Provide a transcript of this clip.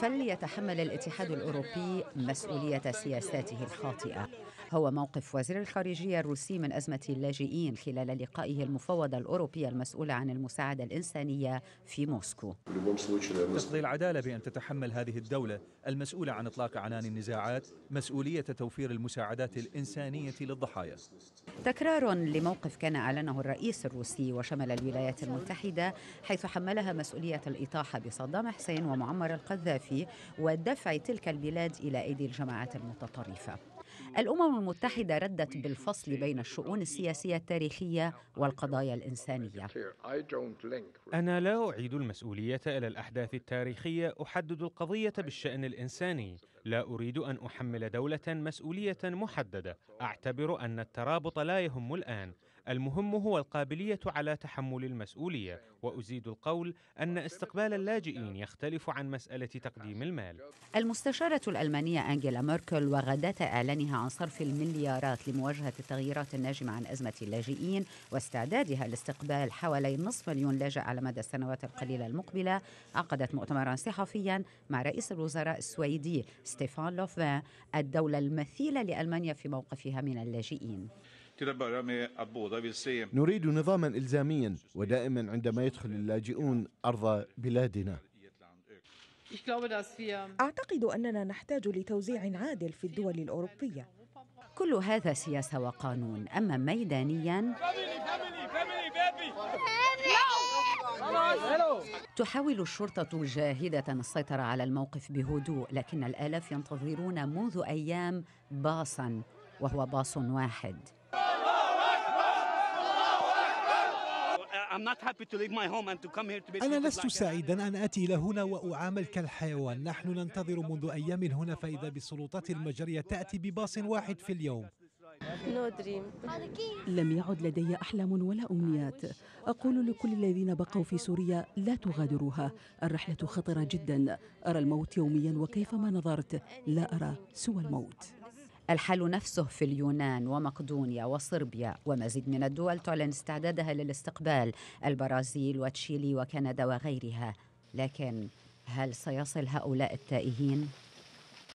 فليتحمل الاتحاد الاوروبي مسؤوليه سياساته الخاطئه هو موقف وزير الخارجيه الروسي من ازمه اللاجئين خلال لقائه المفوضه الاوروبيه المسؤوله عن المساعده الانسانيه في موسكو تقضي العداله بان تتحمل هذه الدوله المسؤوله عن اطلاق عنان النزاعات مسؤوليه توفير المساعدات الانسانيه للضحايا تكرار لموقف كان اعلنه الرئيس الروسي وشمل الولايات المتحده حيث حملها مسؤوليه الاطاحه بصدام حسين ومعمر القذافي الصحفي ودفع تلك البلاد إلى أيدي الجماعات المتطرفة الأمم المتحدة ردت بالفصل بين الشؤون السياسية التاريخية والقضايا الإنسانية أنا لا أعيد المسؤولية إلى الأحداث التاريخية أحدد القضية بالشأن الإنساني لا أريد أن أحمل دولة مسؤولية محددة أعتبر أن الترابط لا يهم الآن المهم هو القابلية على تحمل المسؤولية وأزيد القول أن استقبال اللاجئين يختلف عن مسألة تقديم المال المستشارة الألمانية أنجيلا ميركل وغداة إعلانها عن صرف المليارات لمواجهة التغييرات الناجمة عن أزمة اللاجئين واستعدادها لاستقبال حوالي نصف مليون لاجئ على مدى السنوات القليلة المقبلة عقدت مؤتمرا صحفيا مع رئيس الوزراء السويدي ستيفان لوفان الدولة المثيلة لألمانيا في موقفها من اللاجئين نريد نظاما إلزاميا ودائما عندما يدخل اللاجئون أرض بلادنا أعتقد أننا نحتاج لتوزيع عادل في الدول الأوروبية كل هذا سياسة وقانون أما ميدانيا تحاول الشرطة جاهدة السيطرة على الموقف بهدوء لكن الآلاف ينتظرون منذ أيام باصا وهو باص واحد أنا لست سعيدا أن أتي إلى هنا وأعامل كالحيوان نحن ننتظر منذ أيام هنا فإذا بالسلطات المجرية تأتي بباص واحد في اليوم لم يعد لدي أحلام ولا أمنيات أقول لكل الذين بقوا في سوريا لا تغادروها الرحلة خطرة جدا أرى الموت يوميا وكيفما نظرت لا أرى سوى الموت الحال نفسه في اليونان ومقدونيا وصربيا ومزيد من الدول تعلن استعدادها للاستقبال البرازيل وتشيلي وكندا وغيرها لكن هل سيصل هؤلاء التائهين